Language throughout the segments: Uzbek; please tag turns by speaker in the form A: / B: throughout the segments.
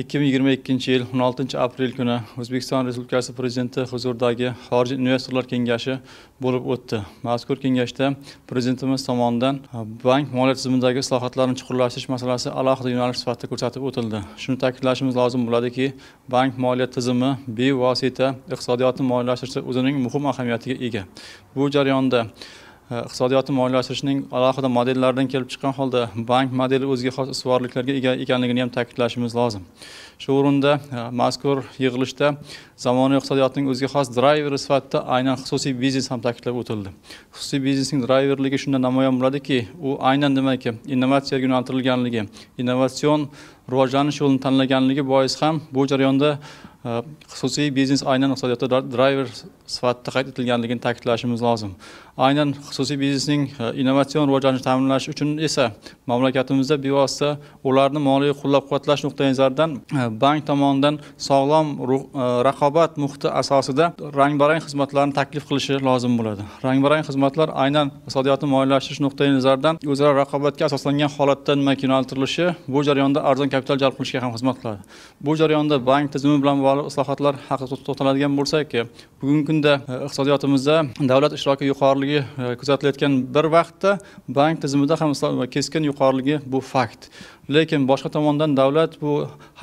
A: ikki ming yigirma ikkinchi yil o'n oltinchi aprel kuni o'zbekiston respublikasi prezidenti huzuridagi xorijiy investorlar kengashi bo'lib o'tdi mazkur kengashda prezidentimiz tomonidan e, bank moliya tizimidagi islohotlarni chuqurlashtirish masalasi alohida yo'nalish sifatida ko'rsatib o'tildi shuni ta'kidlashimiz lozim bo'ladiki bank moliya tizimi bevosita iqtisodiyotni moliyalashtirishda o'zining muhim ahamiyatiga ega bu jarayonda Э, iqtisodiyotni moliyalashtirishning alohida modellaridan kelib chiqqan holda bank modeli o'ziga xos ustuvorliklarga ega ekanligini ham ta'kidlashimiz lozim shu o'rinda e, mazkur yig'ilishda zamonaviy iqtisodiyotning o'ziga xos drayveri sifatida aynan xususiy biznes ham ta'kidlab o'tildi xususiy biznesning drayverligi shunda namoyon bo'ladiki u aynan nimaki innovatsiyaga yo'naltirilganligi innovatsion rivojlanish yo'lini tanlaganligi bois ham bu jarayonda Э, xususiy biznes aynan iqtisodiyotda drayver sifatida qayd etilganligini ta'kidlashimiz lozim aynan xususiy biznesning e, innovatsion rivojlanishini ta'minlash uchun esa mamlakatimizda bevosita ularni moliyaviy qo'llab quvvatlash nuqtai nazaridan e, bank tomonidan sog'lom e, raqobat muhiti asosida rang barang xizmatlarni taklif qilishi lozim bo'ladi rang barang xizmatlar aynan iqtisodiyotni moliyalashtirish nuqtai nazaridan o'zaro raqobatga asoslangan holatda nimaga yo'naltirilishi bu jarayonda arzon kapital jalb qilishga ham xizmat qiladi bu jarayonda bank tizimi bilan global islohotlar haqida to'xtaladigan bo'lsak bugungi kunda e, iqtisodiyotimizda davlat ishtiroki yuqoriligi e, kuzatilayotgan bir vaqtda bank tizimida ham e, keskin yuqoriligi bu fakt lekin boshqa tomondan davlat bu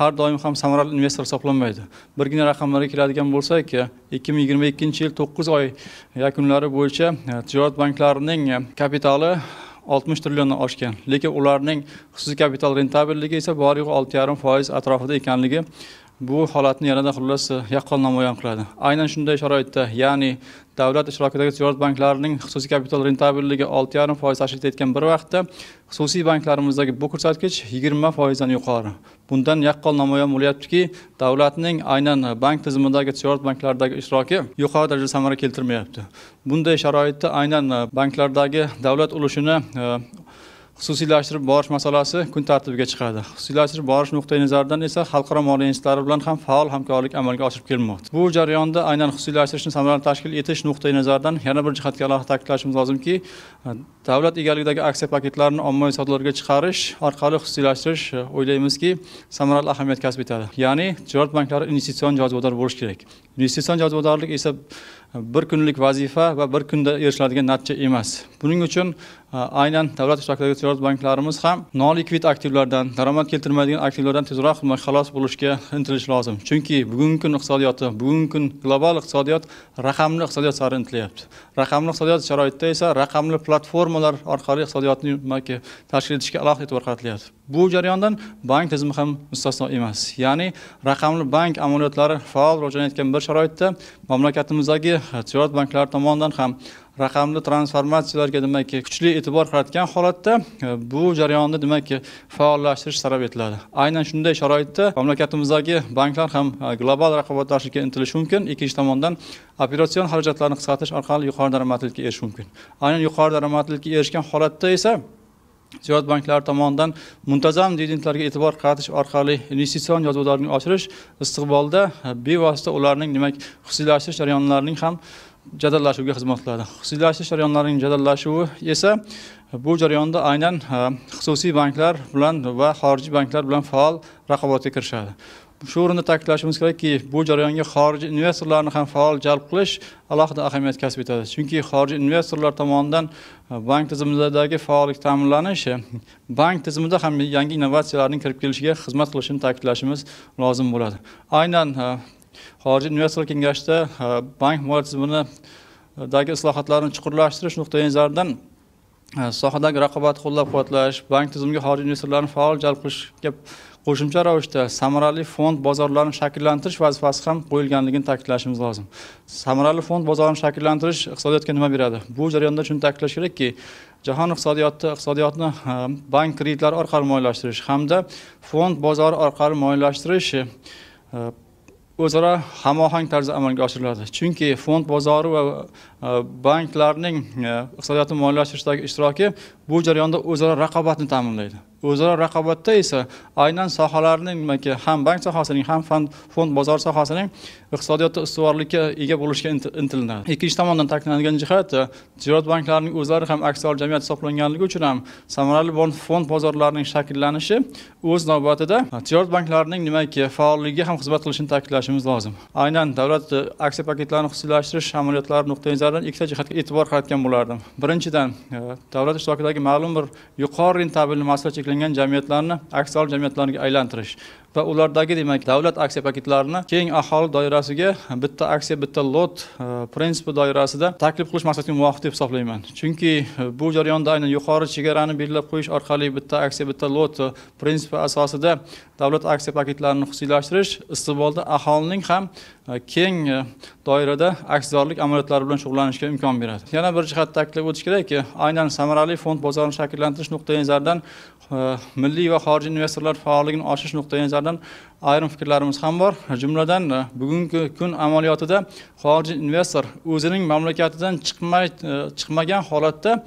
A: har doim ham samarali investor hisoblanmaydi birgina raqamlarga keladigan bo'lsak ikki ming yigirma ikkinchi yil to'qqiz oy yakunlari bo'yicha tijorat banklarining kapitali oltmish trillionni oshgan lekin ularning xususiy kapital rentabelligi esa bor yo'g'i olti yarim foiz atrofida ekanligi bu holatni yanada xullas e, yaqqol namoyon qiladi aynan shunday sharoitda ya'ni davlat ishtirokidagi tijorat banklarining xususiy kapital rentabelligi olti yarim foiz tashkil etgan bir vaqtda xususiy banklarimizdagi bu ko'rsatkich yigirma foizdan yuqori bundan yaqqol namoyon bo'lyaptiki davlatning aynan bank tizimidagi tijorat banklaridagi ishtiroki yuqori darajada samara keltirmayapti bunday sharoitda aynan banklardagi davlat ulushini e, xususiylashtirib borish masalasi kun tartibiga chiqadi xususiylashtirib borish nuqtai nazaridan esa xalqaro moliya institutlari bilan ham faol hamkorlik amalga oshirib kelmoqda bu jarayonda aynan xususiylashtirishni samarali tashkil etish nuqtai nazaridan yana bir jihatga alohida ta'kidlashimiz lozimki e, davlat egaligidagi aksiya paketlarini ommaviy savdolarga chiqarish orqali xususiylashtirish e, o'ylaymizki samarali ahamiyat kasb etadi ya'ni tijorat banklari investitsion jozibador bo'lishi kerak investitsion jozibadorlik esa e, bir kunlik vazifa va bir kunda erishiladigan natija emas buning uchun Э, aynan davlat ishtirokidagi tijorat banklarimiz ham nolikvid aktivlardan daromad keltirmaydigan aktivlardan tezroq xalos bo'lishga intilish lozim chunki bugungi kun iqtisodiyoti bugungi kun global iqtisodiyot raqamli iqtisodiyot sari intilyapti raqamli iqtisodiyot sharoitida esa raqamli platformalar orqali iqtisodiyotni tashkil etishga alohida e'tibor qaratilyapti bu jarayondan bank tizimi ham mustasno emas ya'ni raqamli bank amaliyotlari faol rivojlanayotgan bir sharoitda mamlakatimizdagi tijorat banklari tomonidan ham raqamli transformatsiyalarga demakki kuchli e'tibor qaratgan holatda e, bu jarayonni demakki e, faollashtirish talab etiladi aynan shunday sharoitda mamlakatimizdagi banklar ham e, global raqobatlashishga intilishi mumkin ikkinchi tomondan operatsion xarajatlarni qisqartirish orqali yuqori daromadlikka erishish mumkin aynan yuqori daromadlikka erishgan holatda esa ziyorat banklari tomonidan muntazam dividendlarga e'tibor qaratish orqali investitsion yozuvlarni oshirish istiqbolda bevosita ularning demak xususiylashtirish jarayonlarining ham jadallashuviga xizmat qiladi xususiylashtirish jarayonlarining jadallashuvi esa bu jarayonda aynan e, xususiy banklar bilan va xorijiy banklar bilan faol raqobatga kirishadi shu o'rinda ta'kidlashimiz kerakki bu jarayonga xorijiy investorlarni ham faol jalb qilish alohida ahamiyat kasb etadi chunki xorijiy investorlar tomonidan e, bank tizimidagi faollik ta'minlanishi e, bank tizimida ham yangi innovatsiyalarning kirib kelishiga xizmat qilishini ta'kidlashimiz lozim bo'ladi aynan xorijiy investorlar kengashida e, bank moliya tizimidagi e, islohotlarni chuqurlashtirish nuqtai nazaridan e, sohadagi raqobatni qo'llab quvvatlash bank tizimiga xorijiy investorlarni faol jalb qilishga qo'shimcha ravishda samarali fond bozorlarini shakllantirish vazifasi ham qo'yilganligini ta'kidlashimiz lozim samarali fond bozorini shakllantirish iqtisodiyotga nima beradi bu jarayonda shuni ta'kidlash kerakki jahon iqtisodiyotida iqtisodiyotni bank kreditlari orqali moliyalashtirish hamda fond bozori orqali moliyalashtirish o'zaro hamohang tarzda amalga oshiriladi chunki fond bozori va e, banklarning e, iqtisodiyotni moliyalashtirishdagi ishtiroki bu jarayonda o'zaro raqobatni ta'minlaydi o'zaro raqobatda esa aynan sohalarning ham bank sohasining ham fond fond bozor sohasining iqtisodiyotda ustuvorlikka ega bo'lishga intilinadi ikkinchi tomondan ta'kidlangan jihat tijorat banklarining o'zlari ham aksiyador jamiyat hisoblanganligi uchun ham samarali fond bozorlarining shakllanishi o'z navbatida tijorat banklarining nimaki faolligiga ham xizmat qilishini ta'kidlashimiz lozim aynan davlat e, aksiya paketlarini xususiylashtirish amaliyotlari nuqtai nazaridan ikkita jihatga e'tibor qaratgan bo'lardim birinchidan e, davlat ishtirokidagi ma'lum bir yuqori rentabelni masala shakllangan jamiyatlarni aks olib jamiyatlarga aylantirish va ulardagi demak davlat aksiya paketlarini keng aholi doirasiga bitta aksiya bitta lot e, prinsipi doirasida taklif qilish maqsadga muvofiq deb hisoblayman chunki e, bu jarayonda aynan yuqori chegarani belgilab qo'yish orqali bitta aksiya bitta lot e, prinsipi asosida davlat aksiya paketlarini xususiylashtirish istiqbolda aholining ham keng doirada aksiyadorlik amaliyotlari bilan shug'ullanishga imkon beradi yana bir jihat ta'kidlab o'tish kerakki aynan samarali fond bozorini shakllantirish nuqtai nazaridan milliy va xorijiy investorlar faolligini oshish nuqtai nazaridan fikrlardan ayrim fikrlarimiz ham bor jumladan e, bugungi kun amaliyotida xorijiy investor o'zining mamlakatidan chiqmay e, chiqmagan holatda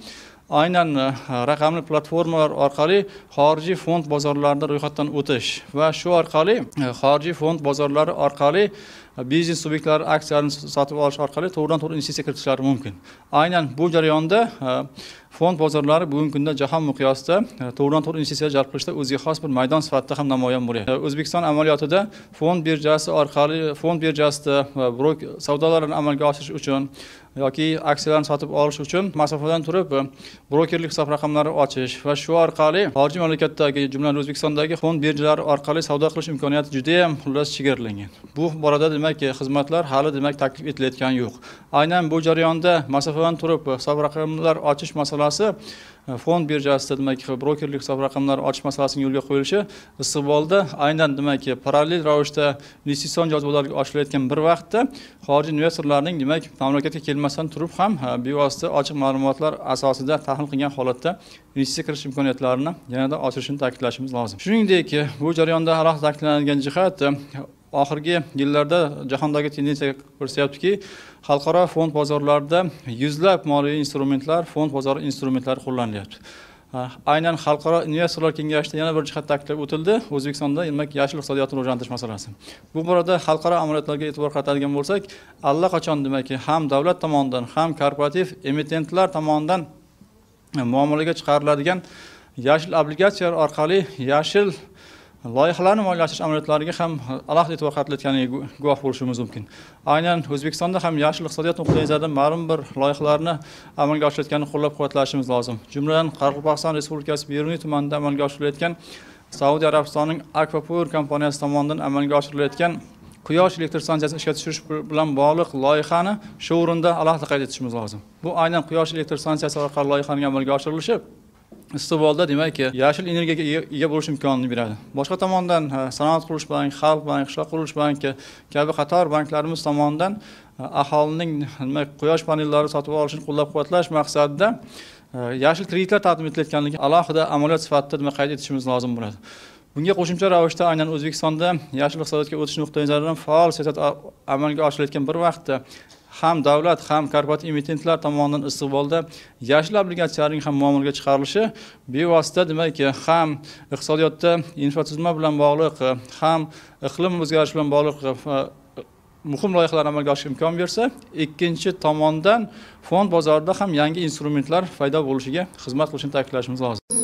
A: aynan e, raqamli platformalar orqali xorijiy fond bozorlarida ro'yxatdan o'tish va shu orqali xorijiy fond bozorlari orqali biznes subyektlari aksiyalarini sotib olish orqali to'g'ridan to'g'ri investitsiya kiritishlari mumkin aynan bu jarayonda fond bozorlari bugungi kunda jahon miqyosida e, to'g'ridan to'g'ri investitsiyalar jalb qilishda o'ziga xos bir maydon sifatida ham namoyon bo'lyapti e, o'zbekiston amaliyotida fond birjasi orqali fond birjasida e, brok savdolarini amalga oshirish uchun yoki aksiyalarni sotib olish uchun masofadan turib brokerlik hisob raqamlari ochish va shu orqali xorijiy mamlakatdagi jumladan o'zbekistondagi fond birjalari orqali savdo qilish imkoniyati judayam xullas chegaralangan bu borada demak xizmatlar hali demak taklif etilayotgani yo'q aynan bu jarayonda masofadan turib hisob raqamlar ochish masalasi masalasi e, fond birjasida demak brokerlik hisob raqamlari ochish masalasini yo'lga qo'yilishi istiqbolda aynan demak parallel ravishda investitsion joziblar oshirilayotgan bir vaqtda xorijiy investorlarning demak mamlakatga kelmasdan turib ham e, bevosita ochiq ma'lumotlar asosida tahlil qilgan holatda investitsiya kirish imkoniyatlarini yanada oshirishini ta'kidlashimiz lozim shuningdek bu jarayonda alohida ta'kidlanadigan jihat oxirgi yillarda jahondagi tendensiya ko'rsatyaptiki xalqaro fond bozorlarida yuzlab moliyaviy instrumentlar fond bozori instrumentlari qo'llanilyapti aynan xalqaro investorlar kengashida yana bir jihat ta'kidlab o'tildi o'zbekistonda demak yashil iqtisodiyotni rivojlantirish masalasi bu borada xalqaro amaliyotlarga e'tibor qaratadigan bo'lsak allaqachon demak ham davlat tomonidan ham korporativ emitentlar tomonidan muomalaga chiqariladigan yashil obligatsiyalar orqali yashil loyihalarni moliyalashtirish amaliyotlariga ham alohida e'tibor qaratilayotganiga guvoh bo'lishimiz mumkin aynan o'zbekistonda ham yashil iqtisodiyot nuqtai nazaridan ma'lum bir loyihalarni amalga oshirayotganini qo'llab quvvatlashimiz lozim jumladan qoraqalpog'iston respublikasi beruniy tumanida amalga oshirilayotgan saudiya arabistonining akvapower kompaniyasi tomonidan amalga oshirilayotgan quyosh elektr stansiyasini ishga tushirish bilan bog'liq loyihani shu o'rinda alohida qayd etishimiz lozim bu aynan quyosh elektr stansiyasi orqali loyihaning amalga oshirilishi istiqbolda demakki yashil energiyaga ega bo'lish imkonini beradi boshqa tomondan e, sanoat qurilish bank xalq bank qishloq qurilish banki kabi qator banklarimiz tomonidan e, aholining nima quyosh panellari sotib olishini qo'llab quvvatlash maqsadida e, yashil kreditlar taqdim etilayotganligi alohida amaliyot sifatida nima qayd etishimiz lozim bo'ladi bunga qo'shimcha ravishda aynan o'zbekistonda yashil iqtisodiyotga o'tish nuqtai nazaridan faol siyosat amalga oshirilayotgan bir vaqtda ham davlat ham korporativ emitentlar tomonidan istiqbolda yashil obligatsiyalarning ham muomalaga chiqarilishi bevosita demakki ham iqtisodiyotda infratuzilma bilan bog'liq ham iqlim o'zgarishi bilan bog'liq e, muhim loyihalar amalga oshish imkon bersa ikkinchi tomondan fond bozorida ham yangi instrumentlar paydo bo'lishiga xizmat qilishini ta'kidlashimiz lozim